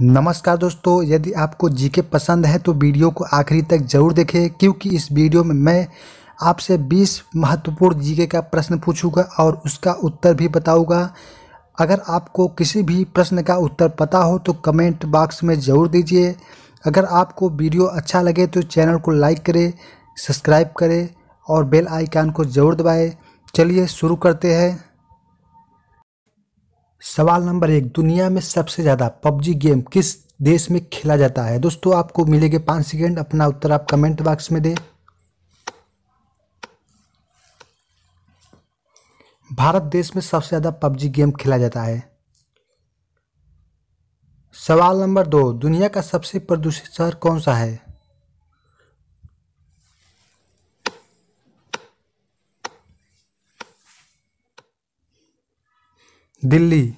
नमस्कार दोस्तों यदि आपको जीके पसंद है तो वीडियो को आखिरी तक जरूर देखें क्योंकि इस वीडियो में मैं आपसे 20 महत्वपूर्ण जीके का प्रश्न पूछूंगा और उसका उत्तर भी बताऊंगा अगर आपको किसी भी प्रश्न का उत्तर पता हो तो कमेंट बॉक्स में ज़रूर दीजिए अगर आपको वीडियो अच्छा लगे तो चैनल को लाइक करें सब्सक्राइब करें और बेल आइकान को ज़रूर दबाए चलिए शुरू करते हैं सवाल नंबर एक दुनिया में सबसे ज़्यादा पबजी गेम किस देश में खेला जाता है दोस्तों आपको मिलेंगे पाँच सेकेंड अपना उत्तर आप कमेंट बॉक्स में दें भारत देश में सबसे ज़्यादा पबजी गेम खेला जाता है सवाल नंबर दो दुनिया का सबसे प्रदूषित शहर कौन सा है दिल्ली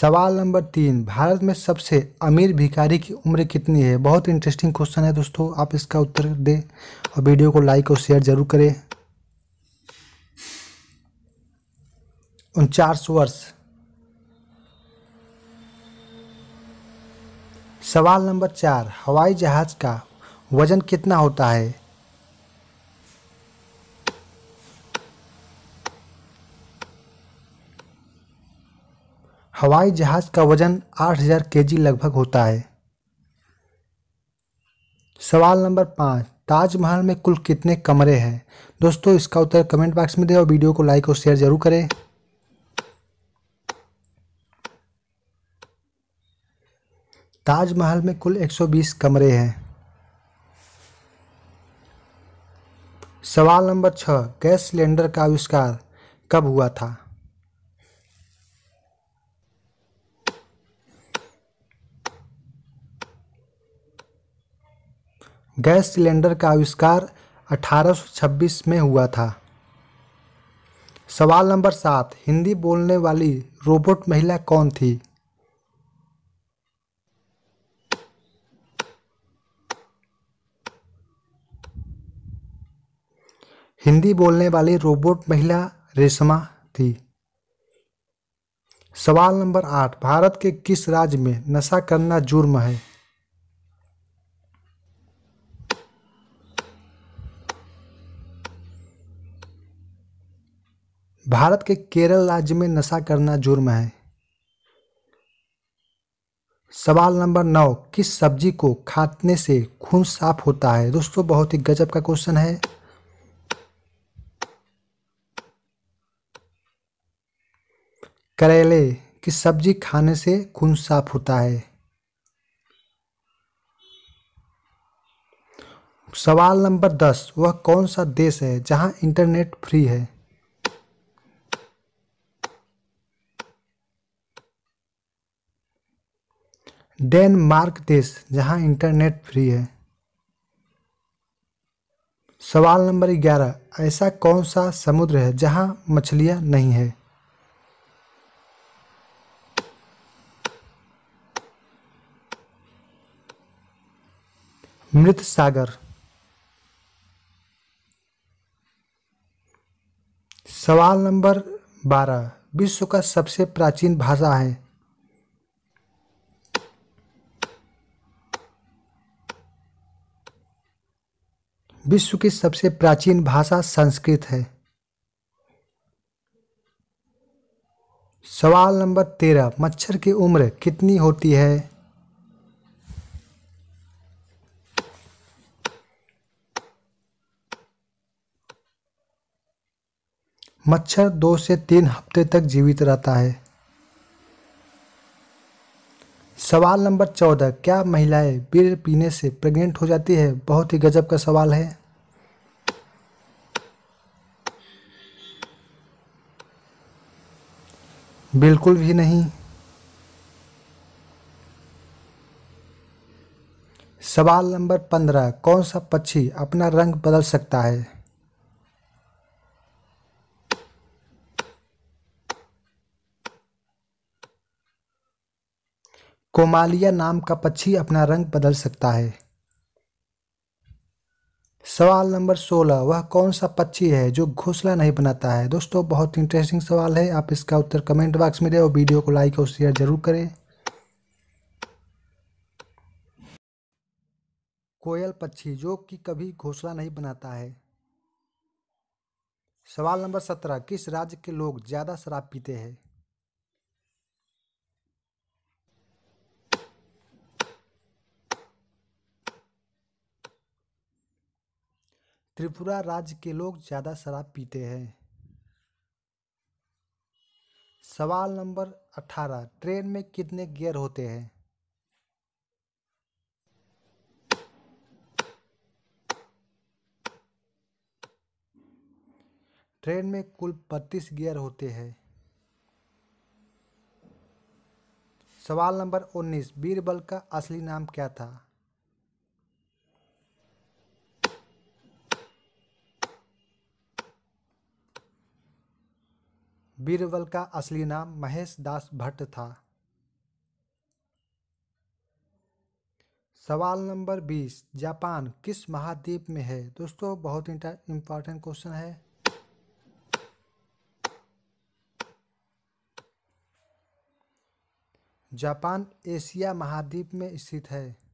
सवाल नंबर तीन भारत में सबसे अमीर भिखारी की उम्र कितनी है बहुत इंटरेस्टिंग क्वेश्चन है दोस्तों आप इसका उत्तर दें और वीडियो को लाइक और शेयर जरूर करें उनचास वर्ष सवाल नंबर चार हवाई जहाज का वजन कितना होता है हवाई जहाज का वजन 8000 जी लगभग होता है सवाल नंबर पाँच ताजमहल में कुल कितने कमरे हैं दोस्तों इसका उत्तर कमेंट बॉक्स में दें और वीडियो को लाइक और शेयर जरूर करें ताजमहल में कुल 120 कमरे हैं सवाल नंबर छः गैस सिलेंडर का आविष्कार कब हुआ था गैस सिलेंडर का आविष्कार 1826 में हुआ था सवाल नंबर सात हिंदी बोलने वाली रोबोट महिला कौन थी हिंदी बोलने वाली रोबोट महिला रेशमा थी सवाल नंबर आठ भारत के किस राज्य में नशा करना जुर्म है भारत के केरल राज्य में नशा करना जुर्म है सवाल नंबर नौ किस सब्जी को खाने से खून साफ होता है दोस्तों बहुत ही गजब का क्वेश्चन है करेले की सब्जी खाने से खून साफ होता है सवाल नंबर दस वह कौन सा देश है जहां इंटरनेट फ्री है डेनमार्क देश जहां इंटरनेट फ्री है सवाल नंबर ग्यारह ऐसा कौन सा समुद्र है जहां मछलियां नहीं है मृत सागर सवाल नंबर बारह विश्व का सबसे प्राचीन भाषा है विश्व की सबसे प्राचीन भाषा संस्कृत है सवाल नंबर तेरह मच्छर की उम्र कितनी होती है मच्छर दो से तीन हफ्ते तक जीवित रहता है सवाल नंबर चौदह क्या महिलाएं बीर पीने से प्रेग्नेंट हो जाती है बहुत ही गजब का सवाल है बिल्कुल भी नहीं सवाल नंबर पंद्रह कौन सा पक्षी अपना रंग बदल सकता है कोमालिया नाम का पक्षी अपना रंग बदल सकता है सवाल नंबर सोलह वह कौन सा पक्षी है जो घोंसला नहीं बनाता है दोस्तों बहुत इंटरेस्टिंग सवाल है आप इसका उत्तर कमेंट बॉक्स में दें और वीडियो को लाइक और शेयर जरूर करें कोयल पक्षी जो कि कभी घोंसला नहीं बनाता है सवाल नंबर सत्रह किस राज्य के लोग ज़्यादा शराब पीते हैं त्रिपुरा राज्य के लोग ज़्यादा शराब पीते हैं सवाल नंबर अठारह ट्रेन में कितने गियर होते हैं ट्रेन में कुल बत्तीस गियर होते हैं सवाल नंबर उन्नीस बीरबल का असली नाम क्या था बीरबल का असली नाम महेश दास भट्ट था सवाल नंबर बीस जापान किस महाद्वीप में है दोस्तों बहुत इंपॉर्टेंट क्वेश्चन है जापान एशिया महाद्वीप में स्थित है